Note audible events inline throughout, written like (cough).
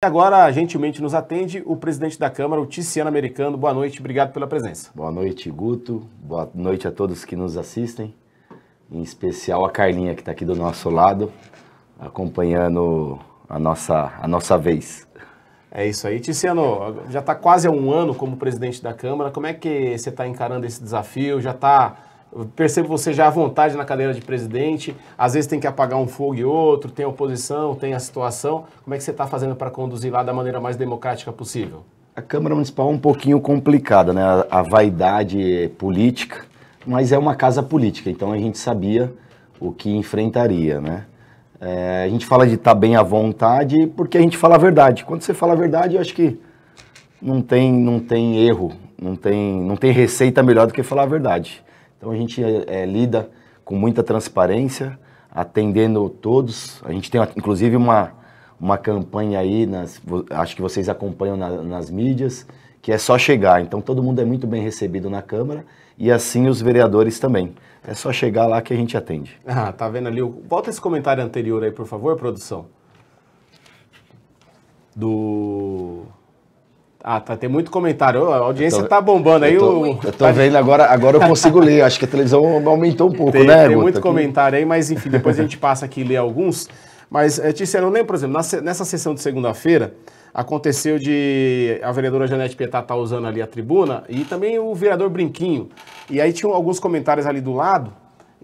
E agora, gentilmente, nos atende o presidente da Câmara, o Ticiano Americano. Boa noite, obrigado pela presença. Boa noite, Guto. Boa noite a todos que nos assistem, em especial a Carlinha, que está aqui do nosso lado, acompanhando a nossa, a nossa vez. É isso aí. Ticiano. já está quase há um ano como presidente da Câmara. Como é que você está encarando esse desafio? Já está eu percebo você já à vontade na cadeira de presidente, às vezes tem que apagar um fogo e outro, tem a oposição, tem a situação. Como é que você está fazendo para conduzir lá da maneira mais democrática possível? A Câmara Municipal é um pouquinho complicada, né? A, a vaidade é política, mas é uma casa política, então a gente sabia o que enfrentaria, né? É, a gente fala de estar tá bem à vontade porque a gente fala a verdade. Quando você fala a verdade, eu acho que não tem, não tem erro, não tem, não tem receita melhor do que falar a verdade. Então a gente é, lida com muita transparência, atendendo todos. A gente tem inclusive uma, uma campanha aí, nas, acho que vocês acompanham na, nas mídias, que é só chegar. Então todo mundo é muito bem recebido na Câmara e assim os vereadores também. É só chegar lá que a gente atende. Ah, tá vendo ali? Volta esse comentário anterior aí, por favor, produção. Do ah, tá, tem muito comentário. A audiência tô, tá bombando aí. Eu tô, o... eu tô vendo agora, agora eu consigo ler. Acho que a televisão aumentou um pouco, tem, né, Tem Guta? muito comentário aí, mas enfim, depois a gente passa aqui e lê alguns. Mas, é, eu lembro, por exemplo, nessa sessão de segunda-feira, aconteceu de a vereadora Janete Pietá tá estar usando ali a tribuna e também o vereador Brinquinho. E aí tinham alguns comentários ali do lado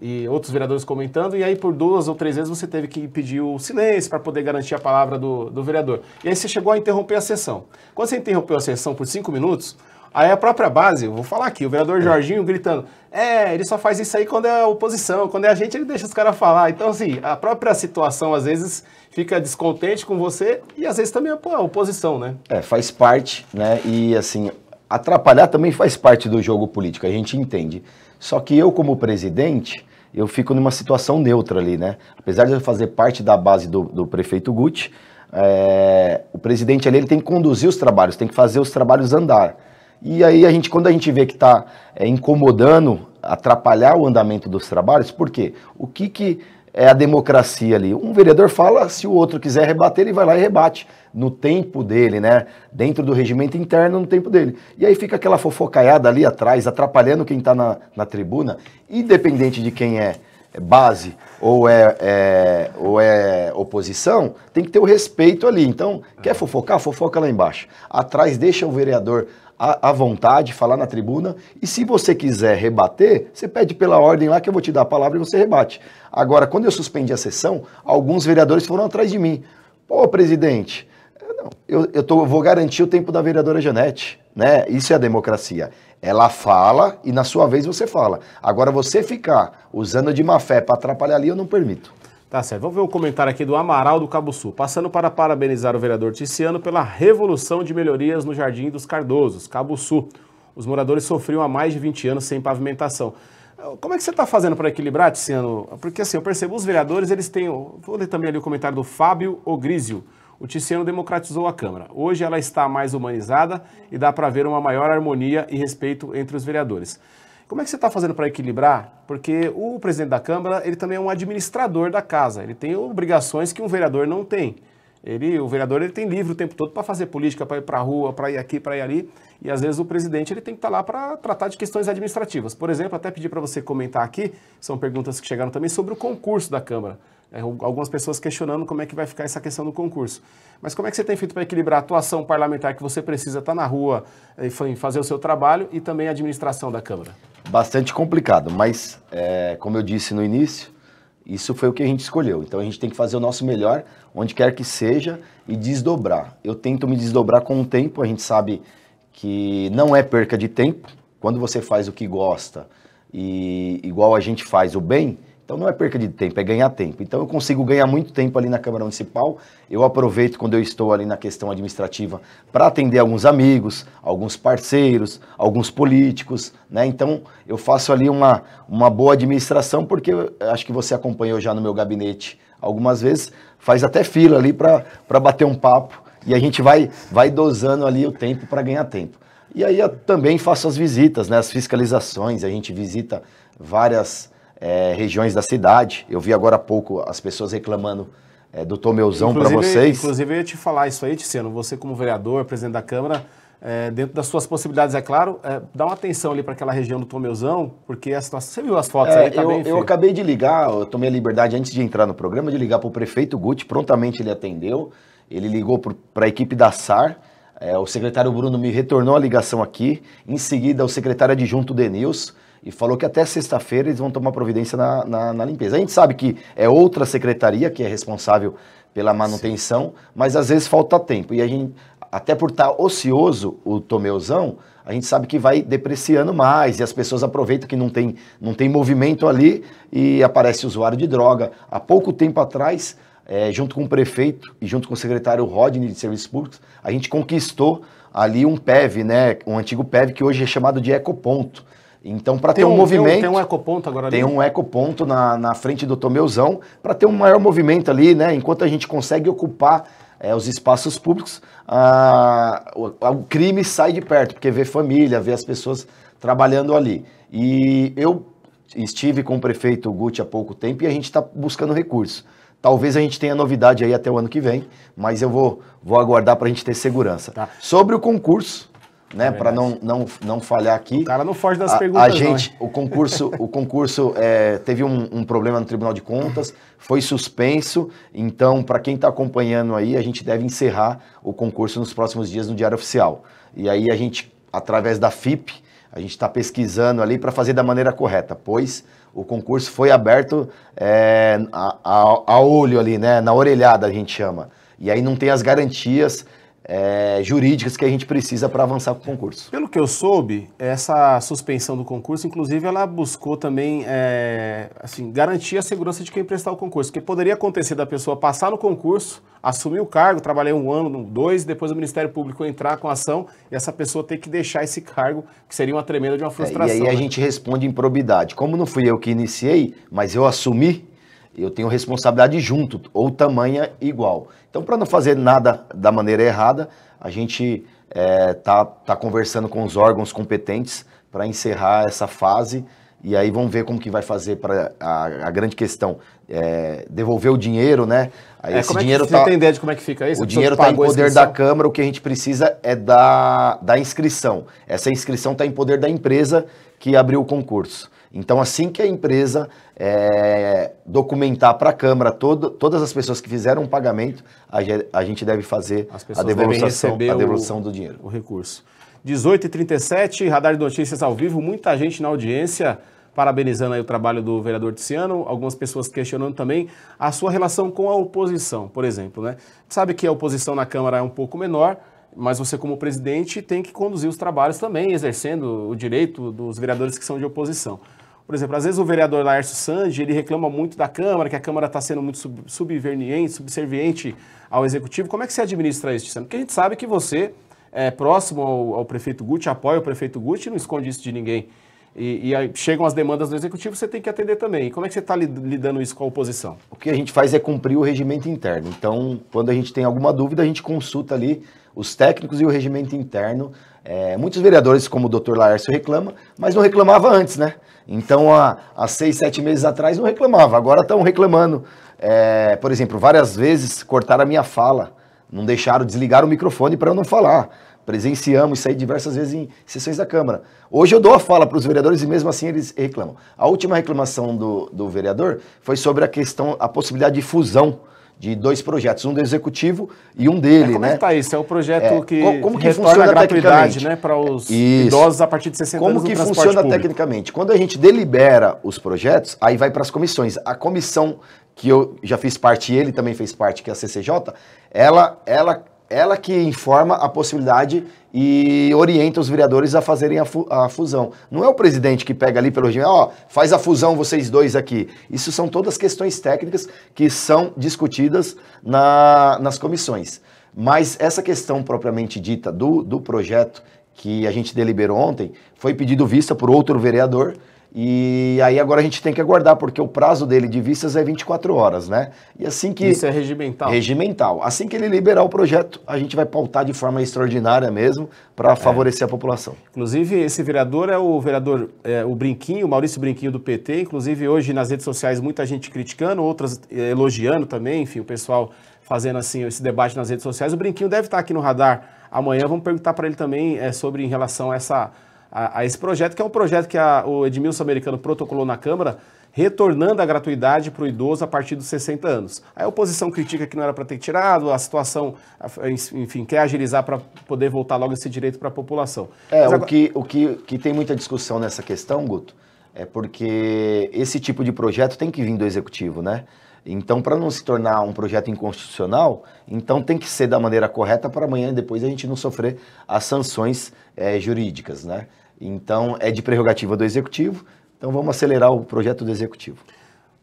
e outros vereadores comentando, e aí por duas ou três vezes você teve que pedir o silêncio para poder garantir a palavra do, do vereador. E aí você chegou a interromper a sessão. Quando você interrompeu a sessão por cinco minutos, Aí a própria base, vou falar aqui, o vereador Jorginho gritando, é, ele só faz isso aí quando é oposição, quando é a gente ele deixa os caras falar. Então, assim, a própria situação às vezes fica descontente com você e às vezes também a oposição, né? É, faz parte, né? E assim, atrapalhar também faz parte do jogo político, a gente entende. Só que eu, como presidente, eu fico numa situação neutra ali, né? Apesar de eu fazer parte da base do, do prefeito Guti, é, o presidente ali ele tem que conduzir os trabalhos, tem que fazer os trabalhos andar. E aí a gente, quando a gente vê que está é, eh, incomodando, atrapalhar o andamento dos trabalhos, por quê? O que que é a democracia ali. Um vereador fala, se o outro quiser rebater, ele vai lá e rebate no tempo dele, né? Dentro do regimento interno, no tempo dele. E aí fica aquela fofocaiada ali atrás, atrapalhando quem está na, na tribuna, independente de quem é, é base ou é, é, ou é oposição, tem que ter o respeito ali. Então, quer fofocar? Fofoca lá embaixo. Atrás deixa o vereador à vontade, falar na tribuna. E se você quiser rebater, você pede pela ordem lá que eu vou te dar a palavra e você rebate. Agora, quando eu suspendi a sessão, alguns vereadores foram atrás de mim. Pô, presidente, eu, eu, tô, eu vou garantir o tempo da vereadora Janete. Né? Isso é a democracia. Ela fala e, na sua vez, você fala. Agora, você ficar usando de má fé para atrapalhar ali, eu não permito. Tá certo. Vamos ver um comentário aqui do Amaral do Cabo Sul. Passando para parabenizar o vereador Ticiano pela revolução de melhorias no Jardim dos Cardosos, Cabo Sul. Os moradores sofriam há mais de 20 anos sem pavimentação. Eh, como é que você está fazendo para equilibrar, Ticiano? Porque assim, eu percebo os vereadores, eles têm... Vou ler também ali o comentário do Fábio Ogrísio. O Ticiano democratizou a Câmara. Hoje ela está mais humanizada e dá para ver uma maior harmonia e respeito entre os vereadores. Como é que você está fazendo para equilibrar? Porque o presidente da Câmara, ele também é um administrador da casa, ele tem obrigações que um vereador não tem. Ele, o vereador ele tem livre o tempo todo para fazer política, para ir para a rua, para ir aqui, para ir ali. E às vezes o presidente ele tem que estar tá lá para tratar de questões administrativas. Por exemplo, até pedi para você comentar aqui, são perguntas que chegaram também sobre o concurso da Câmara. É, algumas pessoas questionando como é que vai ficar essa questão do concurso. Mas como é que você tem feito para equilibrar a atuação parlamentar que você precisa estar tá na rua, e eh, fazer o seu trabalho e também a administração da Câmara? Bastante complicado, mas é, como eu disse no início, isso foi o que a gente escolheu. Então a gente tem que fazer o nosso melhor, onde quer que seja, e desdobrar. Eu tento me desdobrar com o tempo, a gente sabe que não é perca de tempo. Quando você faz o que gosta e igual a gente faz o bem, então não é perca de tempo, é ganhar tempo. Então eu consigo ganhar muito tempo ali na Câmara Municipal. Eu aproveito quando eu estou ali na questão administrativa para atender alguns amigos, alguns parceiros, alguns políticos, né? Então eu faço ali uma, uma boa administração porque acho que você acompanhou já no meu gabinete algumas vezes, faz até fila ali para bater um papo e a gente vai vai dosando ali o tempo para ganhar tempo. E aí eu também faço as visitas, né, as fiscalizações, a gente visita várias é, regiões da cidade. Eu vi agora há pouco as pessoas reclamando é, do Tomeuzão para vocês. Inclusive, eu ia te falar isso aí, ticiano Você, como vereador, presidente da Câmara, é, dentro das suas possibilidades, é claro, é, dá uma atenção ali para aquela região do Tomeuzão, porque a situação, você viu as fotos é, aí, tá eu, bem, eu acabei de ligar, eu tomei a liberdade antes de entrar no programa de ligar para o prefeito Guti, prontamente ele atendeu, ele ligou para a equipe da SAR, é, o secretário Bruno me retornou a ligação aqui, em seguida o secretário adjunto Denilson, e falou que até sexta-feira eles vão tomar providência na, na, na, limpeza. A gente sabe que é outra secretaria que é responsável pela manutenção, Sim. mas às vezes falta tempo. E a gente, até por estar ocioso o Tomeuzão, a gente sabe que vai depreciando mais e as pessoas aproveitam que não tem, não tem movimento ali e aparece usuário de droga. Há pouco tempo atrás, é, junto com o prefeito e junto com o secretário Rodney de Serviços Públicos, a gente conquistou ali um PEV, né, um antigo PEV que hoje é chamado de Ecoponto. Então, para ter um, um, movimento. Tem um, tem um ecoponto agora ali. Tem um ecoponto na, na frente do Tomeuzão, para ter um maior movimento ali, né? Enquanto a gente consegue ocupar é, os espaços públicos, a, o, o crime sai de perto, porque vê família, vê as pessoas trabalhando ali. E eu estive com o prefeito Guti há pouco tempo e a gente está buscando recursos. Talvez a gente tenha novidade aí até o ano que vem, mas eu vou, vou aguardar para a gente ter segurança. Tá. Sobre o concurso, né? É para não, não, não falhar aqui. O cara não foge das a, perguntas. A gente, não, o concurso, (laughs) o concurso é, teve um, um, problema no Tribunal de Contas, foi suspenso. Então, para quem está acompanhando aí, a gente deve encerrar o concurso nos próximos dias no Diário Oficial. E aí a gente, através da FIP, a gente está pesquisando ali para fazer da maneira correta, pois o concurso foi aberto é, a, a, a olho ali, né? Na orelhada a gente chama. E aí não tem as garantias é, jurídicas que a gente precisa para avançar com o concurso. Pelo que eu soube, essa suspensão do concurso, inclusive, ela buscou também é, assim, garantir a segurança de quem prestar o concurso, porque poderia acontecer da pessoa passar no concurso, assumir o cargo, trabalhar um ano, dois, depois o Ministério Público entrar com ação e essa pessoa ter que deixar esse cargo, que seria uma tremenda de uma frustração. É, e aí né? a gente responde improbidade. Como não fui eu que iniciei, mas eu assumi eu tenho responsabilidade junto, ou tamanha igual. Então, para não fazer nada da maneira errada, a gente está eh, é, tá conversando com os órgãos competentes para encerrar essa fase e aí vamos ver como que vai fazer para a, a, grande questão é, devolver o dinheiro, né? é, esse dinheiro é que, tá, tem ideia de como é que fica isso? O dinheiro está em poder da Câmara, o que a gente precisa é da, da inscrição. Essa inscrição está em poder da empresa que abriu o concurso. Então, assim que a empresa é, documentar para a Câmara todo, todas as pessoas que fizeram um pagamento, a, a gente deve fazer a devolução, a devolução o, do dinheiro. O recurso. 18h37, Radar de Notícias ao vivo, muita gente na audiência parabenizando aí o trabalho do vereador Tiziano, algumas pessoas questionando também a sua relação com a oposição, por exemplo, né? Sabe que a oposição na Câmara é um pouco menor, mas você como presidente tem que conduzir os trabalhos também, exercendo o direito dos vereadores que são de oposição. Por exemplo, às vezes o vereador Laércio Sanji, ele reclama muito da Câmara, que a Câmara está sendo muito sub subverniente, subserviente ao Executivo. Como é que você administra isso, Tiziano? Porque a gente sabe que você é próximo ao, ao prefeito Guti, apoia o prefeito Guti, não esconde isso de ninguém. E, e, aí chegam as demandas do executivo, você tem que atender também. E como é que você está lidando isso com a oposição? O que a gente faz é cumprir o regimento interno. Então, quando a gente tem alguma dúvida, a gente consulta ali os técnicos e o regimento interno. É, muitos vereadores, como o doutor Laércio, reclama, mas não reclamava antes, né? Então, há, há seis, sete meses atrás não reclamava, agora estão reclamando. É, por exemplo, várias vezes cortaram a minha fala, não deixaram desligar o microfone para eu não falar. Presenciamos isso aí diversas vezes em sessões da Câmara. Hoje eu dou a fala para os vereadores e mesmo assim eles reclamam. A última reclamação do, do vereador foi sobre a questão, a possibilidade de fusão de dois projetos, um do executivo e um dele, é, como né? Como está isso? É o projeto é, que como, como que funciona a gratuidade, né, para os isso. idosos a partir de 60 como anos. Como que funciona público? tecnicamente? Quando a gente delibera os projetos, aí vai para as comissões. A comissão que eu já fiz parte, ele também fez parte, que é a CCJ, ela, ela ela que informa a possibilidade e orienta os vereadores a fazerem a, fu a fusão. Não é o presidente que pega ali pelo regime, ó, faz a fusão vocês dois aqui. Isso são todas questões técnicas que são discutidas na, nas comissões. Mas essa questão propriamente dita do, do projeto que a gente deliberou ontem foi pedido vista por outro vereador e aí agora a gente tem que aguardar, porque o prazo dele de vistas é 24 horas, né? E assim que. Isso é regimental. Regimental. Assim que ele liberar o projeto, a gente vai pautar de forma extraordinária mesmo para é. favorecer a população. Inclusive, esse vereador é o vereador, é, o Brinquinho, Maurício Brinquinho do PT. Inclusive, hoje nas redes sociais, muita gente criticando, outras é, elogiando também, enfim, o pessoal fazendo assim esse debate nas redes sociais. O Brinquinho deve estar aqui no radar amanhã. Vamos perguntar para ele também é, sobre em relação a essa a, a, esse projeto, que é um projeto que a, o Edmilson Americano protocolou na Câmara, retornando a gratuidade para o idoso a partir dos 60 anos. A oposição critica que não era para ter tirado, a situação, enfim, quer agilizar para poder voltar logo esse direito para a população. É, Mas o, agora... que, o que, que tem muita discussão nessa questão, Guto, é porque esse tipo de projeto tem que vir do executivo, né? Então, para não se tornar um projeto inconstitucional, então tem que ser da maneira correta para amanhã e depois a gente não sofrer as sanções é, jurídicas, né? Então, é de prerrogativa do Executivo, então vamos acelerar o projeto do Executivo.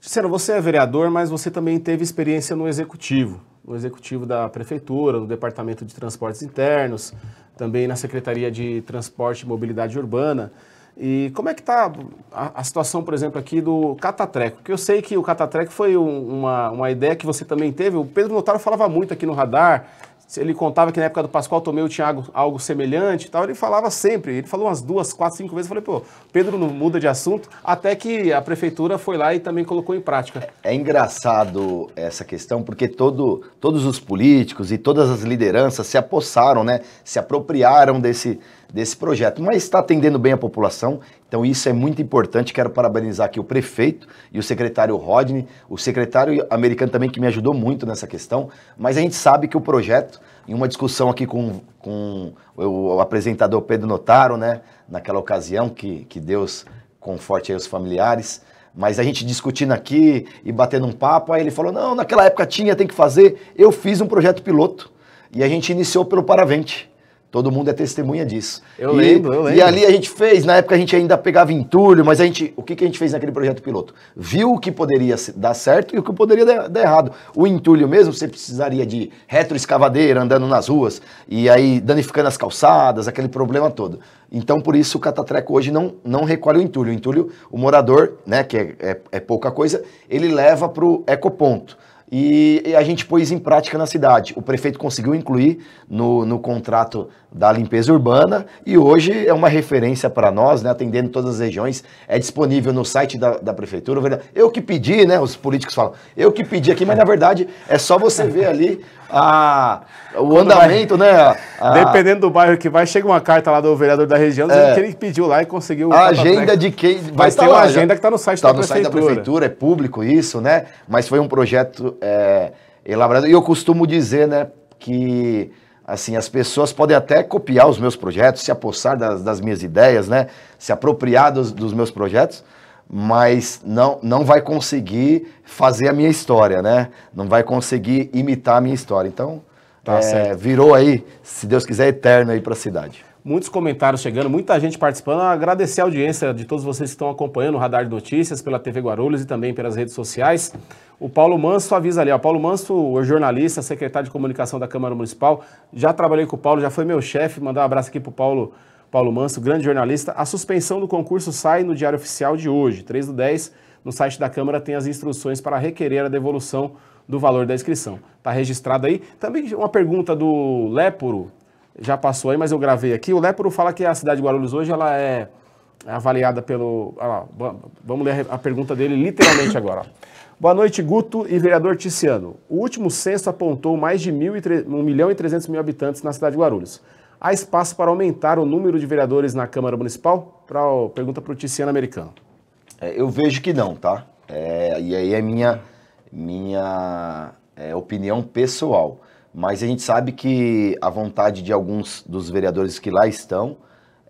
Cicero, você é vereador, mas você também teve experiência no Executivo, no Executivo da Prefeitura, no Departamento de Transportes Internos, também na Secretaria de Transporte e Mobilidade Urbana. E como é que está a, a, situação, por exemplo, aqui do Catatreco? Porque eu sei que o Catatreco foi um, uma, uma ideia que você também teve. O Pedro Notaro falava muito aqui no Radar. Ele contava que na época do Pascoal Tomeu tinha algo, algo semelhante e tal. Ele falava sempre. Ele falou umas duas, quatro, cinco vezes. Eu falei, pô, Pedro não muda de assunto. Até que a prefeitura foi lá e também colocou em prática. É, é engraçado essa questão, porque todo, todos os políticos e todas as lideranças se apossaram, né? Se apropriaram desse desse projeto, mas está atendendo bem a população, então isso é muito importante. Quero parabenizar aqui o prefeito e o secretário Rodney, o secretário americano também que me ajudou muito nessa questão, mas a gente sabe que o projeto, em uma discussão aqui com, com o apresentador Pedro Notaro, né, naquela ocasião, que, que Deus conforte aí os familiares, mas a gente discutindo aqui e batendo um papo, aí ele falou, não, naquela época tinha, tem que fazer. Eu fiz um projeto piloto e a gente iniciou pelo Paravente. Todo mundo é testemunha disso. Eu e, lembro, eu lembro. E ali a gente fez, na época a gente ainda pegava entulho, mas a gente, o que, que a gente fez naquele projeto piloto? Viu o que poderia dar certo e o que poderia dar, dar errado. O entulho mesmo, você precisaria de retroescavadeira andando nas ruas e aí danificando as calçadas, aquele problema todo. Então, por isso, o catatreco hoje não, não recolhe o entulho. O entulho, o morador, né, que é, é, é pouca coisa, ele leva para o ecoponto. E, e a gente pôs em prática na cidade. O prefeito conseguiu incluir no, no contrato da limpeza urbana e hoje é uma referência para nós, né, atendendo todas as regiões, é disponível no site da, da prefeitura. Eu que pedi, né, os políticos falam, eu que pedi aqui, mas na verdade é só você ver ali a, o Quando andamento, vai, né? A, dependendo do bairro que vai, chega uma carta lá do vereador da região dizendo é, que ele pediu lá e conseguiu. A agenda de quem vai ter tá agenda que está no site tá da no prefeitura. Está no site da prefeitura, é público isso, né? Mas foi um projeto é, elaborado. E eu costumo dizer, né, que assim, as pessoas podem até copiar os meus projetos, se apossar das, das minhas ideias, né? Se apropriar dos, dos, meus projetos, mas não, não vai conseguir fazer a minha história, né? Não vai conseguir imitar a minha história. Então, tá é, virou aí, se Deus quiser, eterno aí para a cidade muitos comentários chegando, muita gente participando. Ah, agradecer a audiência de todos vocês que estão acompanhando o Radar de Notícias pela TV Guarulhos e também pelas redes sociais. O Paulo Manso avisa ali, O Paulo Manso, o jornalista, secretário de comunicação da Câmara Municipal, já trabalhei com o Paulo, já foi meu chefe. Mandar um abraço aqui para o Paulo, Paulo Manso, grande jornalista. A suspensão do concurso sai no Diário Oficial de hoje, 3 do 10. No site da Câmara tem as instruções para requerer a devolução do valor da inscrição. Está registrado aí. Também uma pergunta do Léporo, já passou aí, mas eu gravei aqui. O Leporo fala que a cidade de Guarulhos hoje ela é avaliada pelo. Ah, vamos ler a pergunta dele literalmente agora. (coughs) Boa noite, Guto e vereador Ticiano O último censo apontou mais de 1 milhão e 300 mil habitantes na cidade de Guarulhos. Há espaço para aumentar o número de vereadores na Câmara Municipal? Pra, pergunta para o Ticiano Americano. É, eu vejo que não, tá? É, e aí é minha, minha é, opinião pessoal. Mas a gente sabe que a vontade de alguns dos vereadores que lá estão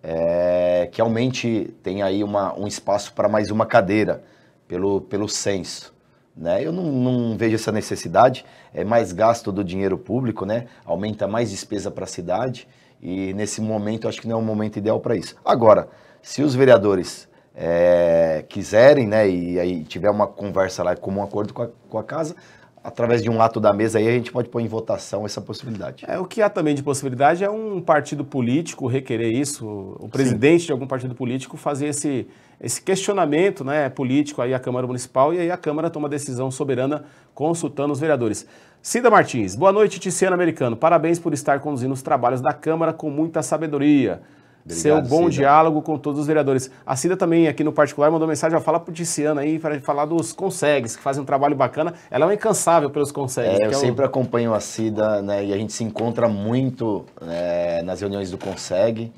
é que aumente, tem aí uma, um espaço para mais uma cadeira, pelo, pelo censo. Né? Eu não, não, vejo essa necessidade, é mais gasto do dinheiro público, né? aumenta mais despesa para a cidade e nesse momento acho que não é um momento ideal para isso. Agora, se os vereadores é, quiserem né, e aí tiver uma conversa lá como um acordo com a, com a casa, através de um ato da mesa aí, a gente pode pôr em votação essa possibilidade. É, o que há também de possibilidade é um partido político requerer isso, o presidente Sim. de algum partido político fazer esse, esse questionamento né, político aí à Câmara Municipal e aí a Câmara toma decisão soberana consultando os vereadores. Cida Martins, boa noite, Ticiano Americano. Parabéns por estar conduzindo os trabalhos da Câmara com muita sabedoria. Obrigado, seu bom Cida. diálogo com todos os vereadores. A Cida também, aqui no particular, mandou mensagem, fala fala o Tiziano aí, para falar dos consegues, que fazem um trabalho bacana. Ela é uma incansável pelos consegues. É, eu é sempre o... acompanho a Cida, né, e a gente se encontra muito né, nas reuniões do consegue,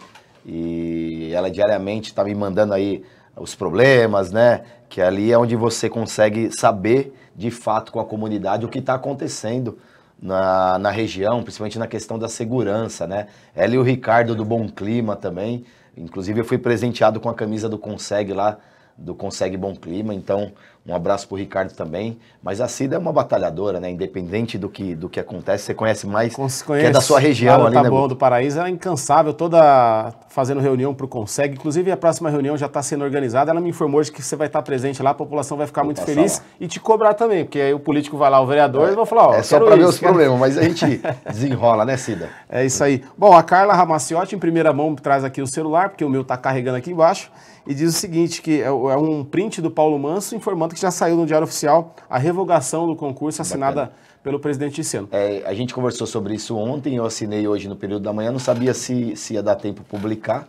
e ela diariamente está me mandando aí os problemas, né, que ali é onde você consegue saber, de fato, com a comunidade, o que está acontecendo, na, na região, principalmente na questão da segurança, né? Ela e o Ricardo do Bom Clima também. Inclusive, eu fui presenteado com a camisa do Consegue lá do Consegue Bom Clima. Então, um abraço para o Ricardo também. Mas a Cida é uma batalhadora, né? Independente do que, do que acontece, você conhece mais, conhece, que é da sua região ali, tá né? Bom, do Paraíso, ela é incansável, toda fazendo reunião para o Consegue. Inclusive, a próxima reunião já está sendo organizada. Ela me informou hoje que você vai estar tá presente lá, a população vai ficar Vou muito feliz lá. e te cobrar também, porque aí o político vai lá, o vereador, é, e vai falar, ó, É só para ver os problemas, mas a gente (laughs) desenrola, né, Cida? É isso aí. Bom, a Carla Ramaciotti, em primeira mão, traz aqui o celular, porque o meu está carregando aqui embaixo e diz o seguinte, que é, é um print do Paulo Manso informando que já saiu no Diário Oficial a revogação do concurso assinada Bacana. pelo presidente Diceno. É, a gente conversou sobre isso ontem, eu assinei hoje no período da manhã, não sabia se, se ia dar tempo publicar,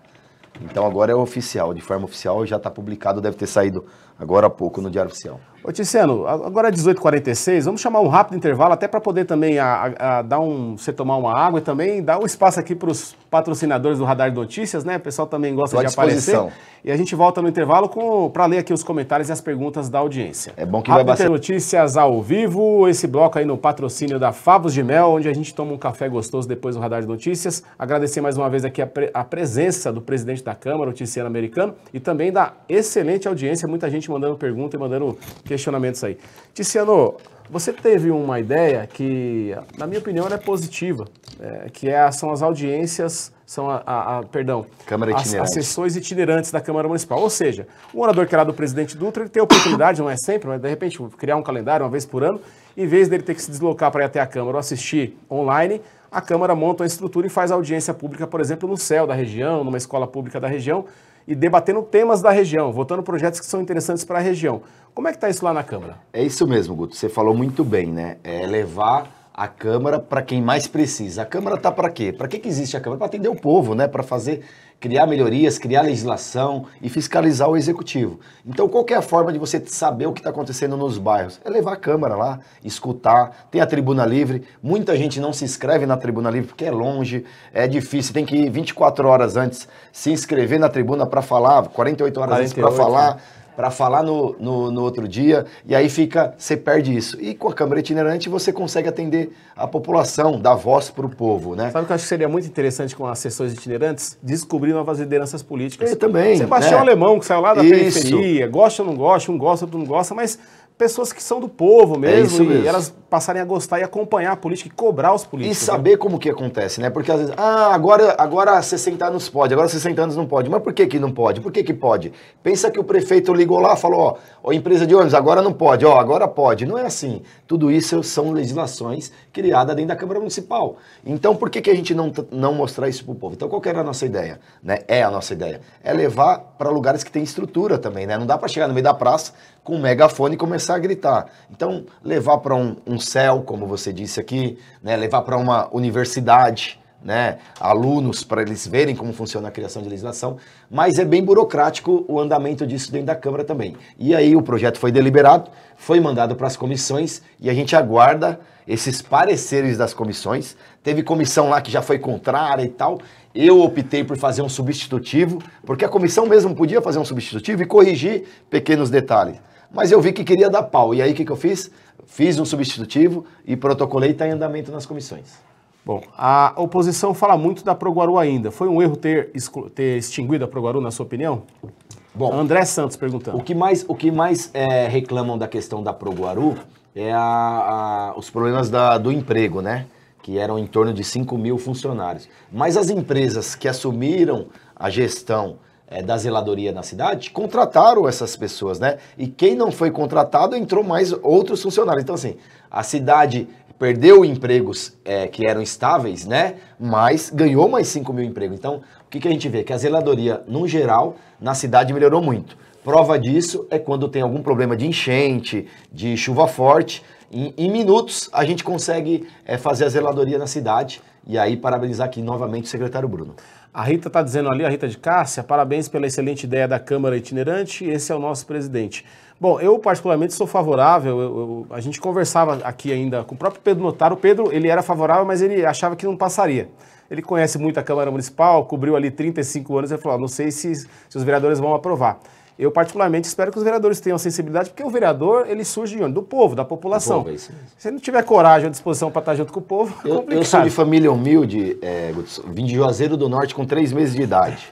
então agora é oficial, de forma oficial já está publicado, deve ter saído agora há pouco no Diário Oficial. Ô Tiziano, agora é 18h46, vamos chamar um rápido intervalo até para poder também a, a, dar um, você tomar uma água e também dar um espaço aqui para os patrocinadores do Radar de Notícias, né? O pessoal também gosta Tô de aparecer. E a gente volta no intervalo para ler aqui os comentários e as perguntas da audiência. É bom que rápido vai bastante. Notícias ao vivo, esse bloco aí no patrocínio da Favos de Mel, onde a gente toma um café gostoso depois do Radar de Notícias. Agradecer mais uma vez aqui a, pre a presença do presidente da Câmara, o Tiziano Americano, e também da excelente audiência, muita gente mandando pergunta e mandando questões questionamentos aí. Tiziano, você teve uma ideia que, na minha opinião, é positiva, é, que é, são as audiências, são a, a, a perdão, Câmara as, as sessões itinerantes da Câmara Municipal. Ou seja, o orador que era do presidente Dutra, ele tem a oportunidade, não é sempre, mas de repente criar um calendário uma vez por ano, em vez dele ter que se deslocar para ir até a Câmara ou assistir online, a Câmara monta uma estrutura e faz audiência pública, por exemplo, no céu da região, numa escola pública da região, e debatendo temas da região, votando projetos que são interessantes para a região. Como é que está isso lá na Câmara? É isso mesmo, Guto. Você falou muito bem, né? É levar a Câmara para quem mais precisa. A Câmara está para quê? Para que, que existe a Câmara? Para atender o povo, né? para fazer, criar melhorias, criar legislação e fiscalizar o Executivo. Então, qual é a forma de você saber o que está acontecendo nos bairros? É levar a Câmara lá, escutar. Tem a Tribuna Livre. Muita gente não se inscreve na Tribuna Livre porque é longe, é difícil. Tem que ir 24 horas antes se inscrever na tribuna para falar, 48 horas 48, antes para falar. Né? para falar no, no, no, outro dia, e aí fica, você perde isso. E com a Câmara itinerante você consegue atender a população, dar voz para o povo, né? Sabe o que eu acho que seria muito interessante com as sessões itinerantes? Descobrir novas lideranças políticas. Eu também. Sebastião né? Alemão, que saiu lá da isso. periferia, gosta ou não gosta, um gosta, outro não gosta, mas pessoas que são do povo é mesmo, é e mesmo. elas passarem a gostar e acompanhar a política e cobrar os políticos. E né? saber né? como que acontece, né? Porque às vezes, ah, agora, agora 60 anos pode, agora 60 anos não pode. Mas por que que não pode? Por que que pode? Pensa que o prefeito ligou lá, falou, ó, empresa de ônibus, agora não pode, ó, agora pode. Não é assim. Tudo isso são legislações criadas dentro da Câmara Municipal. Então, por que que a gente não, não mostrar isso pro povo? Então, qual que era a nossa ideia? Né? É a nossa ideia. É levar para lugares que tem estrutura também, né? Não dá para chegar no meio da praça com um megafone e começar a gritar. Então, levar para um, um céu, como você disse aqui, né? levar para uma universidade, né, alunos para eles verem como funciona a criação de legislação, mas é bem burocrático o andamento disso dentro da Câmara também. E aí o projeto foi deliberado, foi mandado para as comissões e a gente aguarda esses pareceres das comissões. Teve comissão lá que já foi contrária e tal. Eu optei por fazer um substitutivo, porque a comissão mesmo podia fazer um substitutivo e corrigir pequenos detalhes. Mas eu vi que queria dar pau. E aí o que, que eu fiz? Fiz um substitutivo e protocolei e está em andamento nas comissões. Bom, a oposição fala muito da Proguaru ainda. Foi um erro ter, ter extinguido a Proguaru, na sua opinião? Bom, André Santos perguntando. O que mais, o que mais é, reclamam da questão da Proguaru é a, a, os problemas da, do emprego, né? Que eram em torno de 5 mil funcionários. Mas as empresas que assumiram a gestão é, da zeladoria na cidade contrataram essas pessoas, né? E quem não foi contratado entrou mais outros funcionários. Então, assim, a cidade perdeu empregos é, que eram estáveis, né? Mas ganhou mais 5 mil empregos. Então, o que, que a gente vê? Que a zeladoria, no geral, na cidade melhorou muito. Prova disso é quando tem algum problema de enchente, de chuva forte. Em, em minutos, a gente consegue é, fazer a zeladoria na cidade e aí, parabenizar aqui novamente o secretário Bruno. A Rita está dizendo ali, a Rita de Cássia, parabéns pela excelente ideia da Câmara itinerante, esse é o nosso presidente. Bom, eu particularmente sou favorável, eu, eu, a gente conversava aqui ainda com o próprio Pedro Notaro, o Pedro ele era favorável, mas ele achava que não passaria. Ele conhece muito a Câmara Municipal, cobriu ali 35 anos, ele falou, ah, não sei se, se os vereadores vão aprovar. Eu, particularmente, espero que os vereadores tenham sensibilidade, porque o vereador, ele surge Do povo, da população. Povo, é Se ele não tiver coragem ou disposição para estar tá junto com o povo, (laughs) é eu, eu, sou de família humilde, é, vim de Juazeiro do Norte com três meses de idade.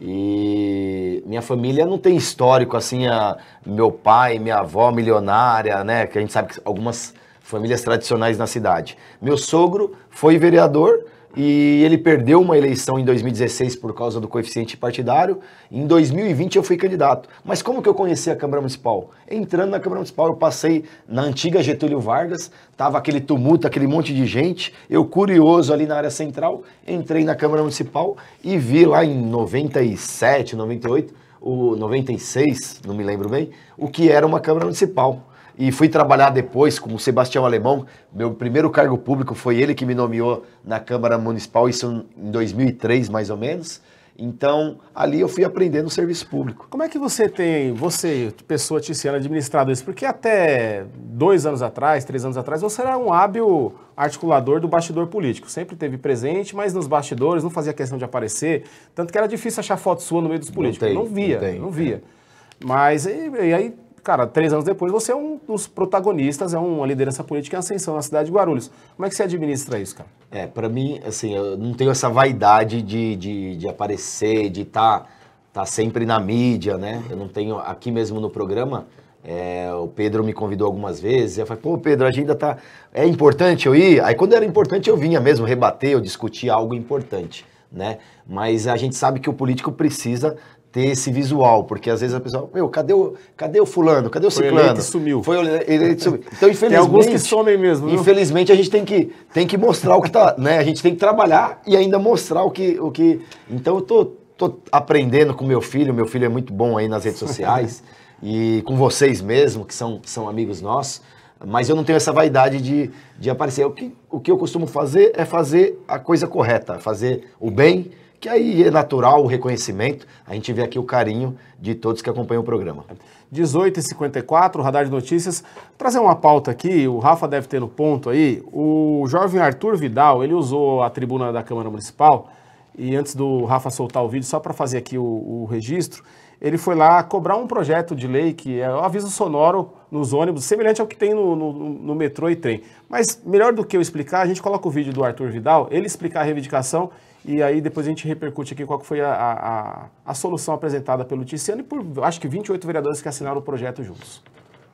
E minha família não tem histórico assim, a, meu pai, minha avó milionária, né? Que a gente sabe que algumas famílias tradicionais na cidade. Meu sogro foi vereador, e ele perdeu uma eleição em 2016 por causa do coeficiente partidário. Em 2020 eu fui candidato. Mas como que eu conheci a Câmara Municipal? Entrando na Câmara Municipal, eu passei na antiga Getúlio Vargas, tava aquele tumulto, aquele monte de gente. Eu curioso ali na área central, entrei na Câmara Municipal e vi lá em 97, 98, o 96, não me lembro bem, o que era uma Câmara Municipal e fui trabalhar depois com o Sebastião Alemão. Meu primeiro cargo público foi ele que me nomeou na Câmara Municipal, isso em 2003 mais ou menos. Então, ali eu fui aprendendo o serviço público. Como é que você tem, você, pessoa ticiana, administrado isso? Porque até dois anos atrás, três anos atrás, você era um hábil articulador do bastidor político. Sempre teve presente, mas nos bastidores não fazia questão de aparecer. Tanto que era difícil achar foto sua no meio dos políticos. Não, tem, não via, não, tem, não via. É. Mas e, e aí Cara, três anos depois você é um dos protagonistas, é uma liderança política em ascensão na cidade de Guarulhos. Como é que você administra isso, cara? É, para mim, assim, eu não tenho essa vaidade de, de, de aparecer, de estar tá, tá sempre na mídia, né? Eu não tenho, aqui mesmo no programa, é, o Pedro me convidou algumas vezes. Eu falei, pô, Pedro, a agenda tá. É importante eu ir? Aí quando era importante eu vinha mesmo rebater ou discutir algo importante, né? Mas a gente sabe que o político precisa ter esse visual, porque às vezes a pessoa, meu, cadê o, cadê o fulano? Cadê o Foi ciclano? Ele sumiu. Foi eleito sumiu. (laughs) Então, infelizmente, tem alguns que somem mesmo. Viu? Infelizmente a gente tem que tem que mostrar o que tá, né? A gente tem que trabalhar e ainda mostrar o que o que. Então eu tô tô aprendendo com meu filho, meu filho é muito bom aí nas redes sociais (laughs) e com vocês mesmo, que são são amigos nossos. Mas eu não tenho essa vaidade de, de aparecer. O que, o que eu costumo fazer é fazer a coisa correta, fazer o bem, que aí é natural o reconhecimento. A gente vê aqui o carinho de todos que acompanham o programa. 18h54, Radar de Notícias. Vou trazer uma pauta aqui, o Rafa deve ter no ponto aí. O jovem Arthur Vidal, ele usou a tribuna da Câmara Municipal, e antes do Rafa soltar o vídeo, só para fazer aqui o, o registro, ele foi lá cobrar um projeto de lei que é o aviso sonoro nos ônibus, semelhante ao que tem no, no, no, metrô e trem. Mas melhor do que eu explicar, a gente coloca o vídeo do Arthur Vidal, ele explicar a reivindicação e aí depois a gente repercute aqui qual foi a, a, a solução apresentada pelo Tiziano e por acho que 28 vereadores que assinaram o projeto juntos.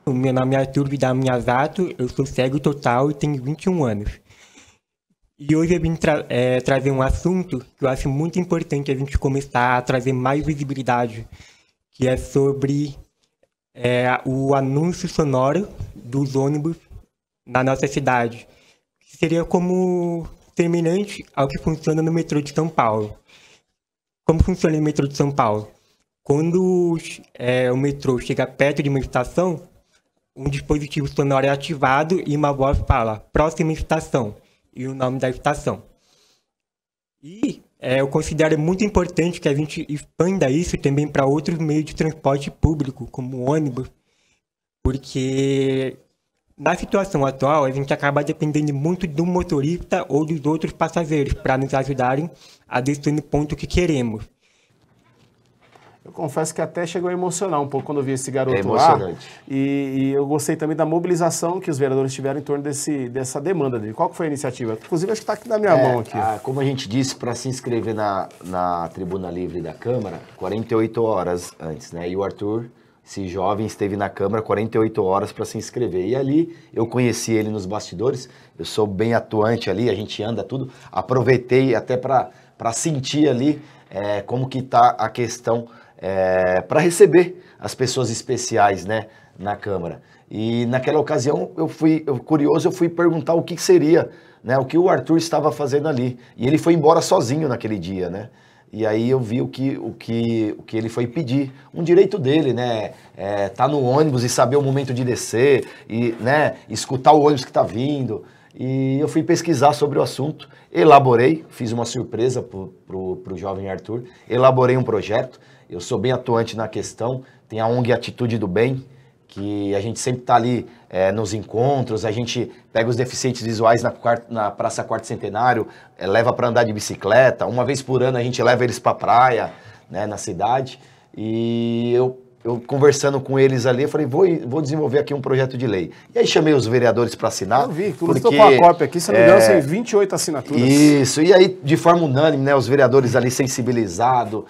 meu nome é Arthur Vidal Minhazato, eu sou cego total e tenho 21 anos. E hoje eu vim tra é, trazer um assunto que eu acho muito importante a gente começar a trazer mais visibilidade, que é sobre é, o anúncio sonoro dos ônibus na nossa cidade. Seria como semelhante ao que funciona no metrô de São Paulo. Como funciona o metrô de São Paulo? Quando é, o metrô chega perto de uma estação, um dispositivo sonoro é ativado e uma voz fala próxima estação e o nome da estação. E é, eu considero muito importante que a gente expanda isso também para outros meios de transporte público, como ônibus, porque na situação atual, a gente acaba dependendo muito do motorista ou dos outros passageiros para nos ajudarem a descer no ponto que queremos. Eu confesso que até chegou a emocionar um pouco quando eu vi esse garoto é lá. E, e, eu gostei também da mobilização que os vereadores tiveram em torno desse, dessa demanda dele. Qual foi a iniciativa? Inclusive, acho que está aqui na minha é, mão. aqui. A, como a gente disse, para se inscrever na, na Tribuna Livre da Câmara, 48 horas antes, né? E o Arthur esse jovem esteve na Câmara 48 horas para se inscrever. E ali eu conheci ele nos bastidores, eu sou bem atuante ali, a gente anda tudo. Aproveitei até para sentir ali é, como que está a questão é, eh, para receber as pessoas especiais né, na Câmara. E naquela ocasião eu fui eu, curioso, eu fui perguntar o que seria, né, o que o Arthur estava fazendo ali. E ele foi embora sozinho naquele dia, né? E aí eu vi o que, o que, o que ele foi pedir. Um direito dele, né? É, tá no ônibus e saber o momento de descer, e né? escutar o ônibus que está vindo. E eu fui pesquisar sobre o assunto, elaborei, fiz uma surpresa para o jovem Arthur, elaborei um projeto. Eu sou bem atuante na questão, tem a ONG Atitude do Bem, que a gente sempre está ali é, nos encontros, a gente pega os deficientes visuais na, na Praça Quarto Centenário, é, leva para andar de bicicleta, uma vez por ano a gente leva eles para a praia, né, na cidade, e eu, eu conversando com eles ali, eu falei, vou, vou desenvolver aqui um projeto de lei. E aí chamei os vereadores para assinar. Eu vi, tu porque, com a cópia aqui, você não deu engano, é, são 28 assinaturas. Isso, e aí de forma unânime, né, os vereadores ali sensibilizados,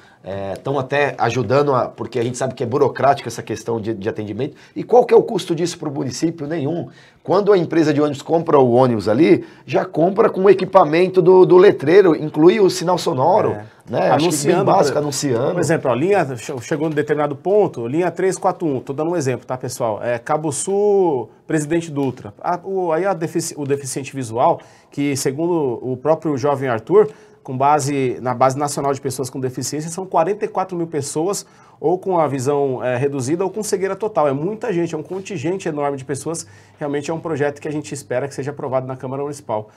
estão é, até ajudando, a, porque a gente sabe que é burocrática essa questão de, de atendimento. E qual que é o custo disso para o município? Nenhum. Quando a empresa de ônibus compra o ônibus ali, já compra com o equipamento do, do letreiro, inclui o sinal sonoro, é. né? Anunciando. básico, anunciando. Por exemplo, a linha chegou em determinado ponto, linha 341, estou dando um exemplo, tá, pessoal? É, Cabo Sul, Presidente Dutra. A, o, aí a defici, o deficiente visual, que segundo o próprio jovem Arthur, com base na base nacional de pessoas com deficiência, são 44 mil pessoas, ou com a visão é, reduzida, ou com cegueira total. É muita gente, é um contingente enorme de pessoas. Realmente é um projeto que a gente espera que seja aprovado na Câmara Municipal.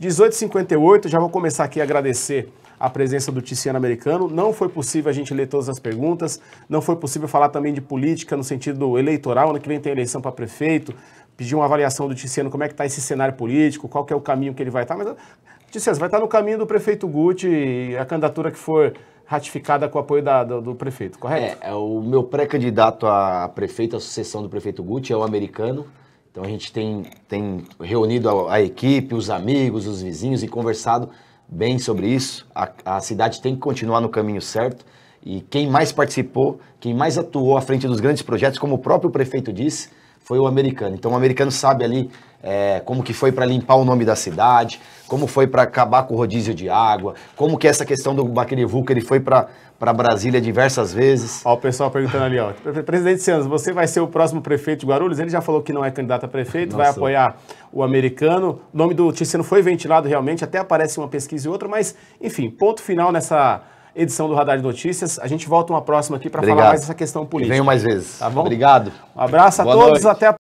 18h58, já vou começar aqui a agradecer a presença do Ticiano Americano. Não foi possível a gente ler todas as perguntas, não foi possível falar também de política no sentido eleitoral. Ano que vem tem eleição para prefeito, pedir uma avaliação do Ticiano, como é que está esse cenário político, qual que é o caminho que ele vai estar, tá, mas disse vai estar no caminho do prefeito Guti a candidatura que for ratificada com o apoio da, do, do, prefeito, correto? É, é, o meu pré-candidato a prefeito, a sucessão do prefeito Guti, é o americano. Então a gente tem, tem reunido a, a equipe, os amigos, os vizinhos e conversado bem sobre isso. A, a cidade tem que continuar no caminho certo. E quem mais participou, quem mais atuou à frente dos grandes projetos, como o próprio prefeito disse, foi o americano. Então o americano sabe ali é, como que foi para limpar o nome da cidade, como foi para acabar com o rodízio de água, como que é essa questão do Baquerivu, ele foi para para Brasília diversas vezes. Ó, o pessoal perguntando ali, ó. Presidente Santos, você vai ser o próximo prefeito de Guarulhos? Ele já falou que não é candidato a prefeito, Nossa. vai apoiar o americano. O nome do Ticino foi ventilado realmente, até aparece uma pesquisa e outra, mas, enfim, ponto final nessa edição do Radar de Notícias. A gente volta uma próxima aqui para falar mais dessa questão política. Venho mais vezes. Tá bom? Obrigado. Um abraço a Boa todos, noite. até a